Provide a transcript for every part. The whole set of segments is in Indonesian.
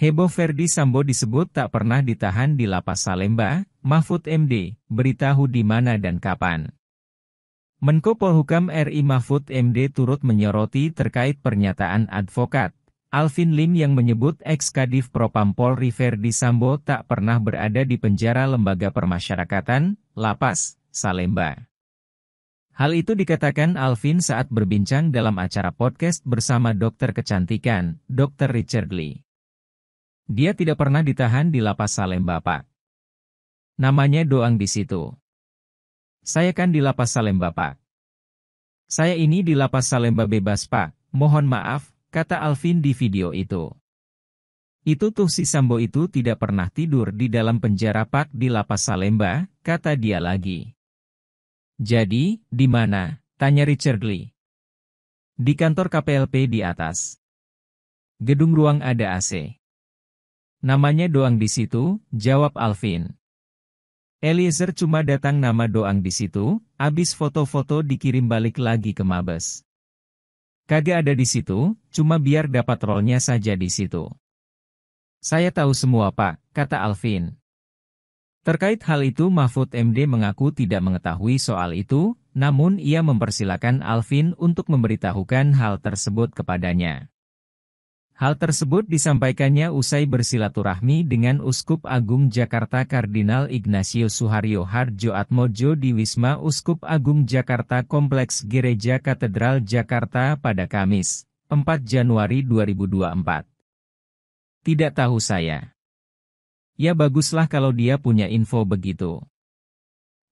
Heboh Verdi Sambo disebut tak pernah ditahan di lapas Salemba, Mahfud MD, beritahu di mana dan kapan. Menko Polhukam RI Mahfud MD turut menyoroti terkait pernyataan advokat, Alvin Lim yang menyebut ex-kadif Propam Polri Verdi Sambo tak pernah berada di penjara lembaga permasyarakatan, Lapas, Salemba. Hal itu dikatakan Alvin saat berbincang dalam acara podcast bersama dokter kecantikan, Dr. Richard Lee. Dia tidak pernah ditahan di lapas Salemba, Pak. Namanya doang di situ. Saya kan di lapas Salemba, Pak. Saya ini di lapas Salemba bebas, Pak. Mohon maaf, kata Alvin di video itu. Itu tuh si Sambo itu tidak pernah tidur di dalam penjara Pak di lapas Salemba, kata dia lagi. Jadi, di mana? Tanya Richard Lee. Di kantor KPLP di atas. Gedung ruang ada AC. Namanya doang di situ, jawab Alvin. Eliezer cuma datang nama doang di situ, abis foto-foto dikirim balik lagi ke Mabes. Kagak ada di situ, cuma biar dapat rolnya saja di situ. Saya tahu semua pak, kata Alvin. Terkait hal itu Mahfud MD mengaku tidak mengetahui soal itu, namun ia mempersilahkan Alvin untuk memberitahukan hal tersebut kepadanya. Hal tersebut disampaikannya usai bersilaturahmi dengan Uskup Agung Jakarta Kardinal Ignacio Suharyo Harjo Atmojo di Wisma Uskup Agung Jakarta Kompleks Gereja Katedral Jakarta pada Kamis, 4 Januari 2024. Tidak tahu saya. Ya baguslah kalau dia punya info begitu.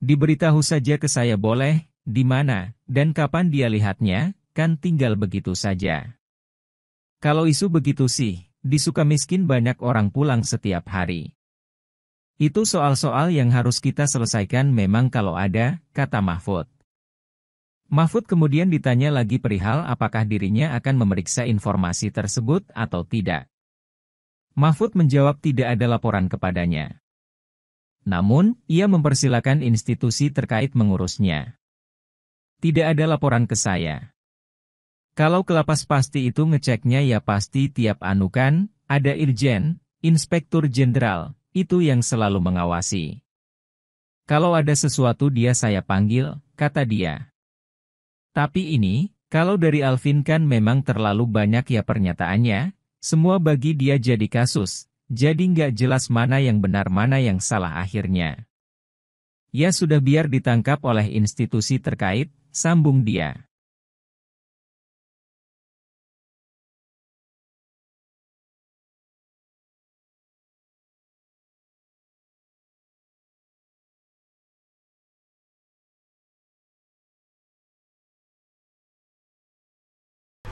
Diberitahu saja ke saya boleh, di mana, dan kapan dia lihatnya, kan tinggal begitu saja. Kalau isu begitu sih, di miskin banyak orang pulang setiap hari. Itu soal-soal yang harus kita selesaikan memang kalau ada, kata Mahfud. Mahfud kemudian ditanya lagi perihal apakah dirinya akan memeriksa informasi tersebut atau tidak. Mahfud menjawab tidak ada laporan kepadanya. Namun, ia mempersilahkan institusi terkait mengurusnya. Tidak ada laporan ke saya. Kalau kelapas pasti itu ngeceknya ya pasti tiap anu kan, ada irjen, inspektur jenderal, itu yang selalu mengawasi. Kalau ada sesuatu dia saya panggil, kata dia. Tapi ini, kalau dari Alvin kan memang terlalu banyak ya pernyataannya, semua bagi dia jadi kasus, jadi nggak jelas mana yang benar mana yang salah akhirnya. Ya sudah biar ditangkap oleh institusi terkait, sambung dia.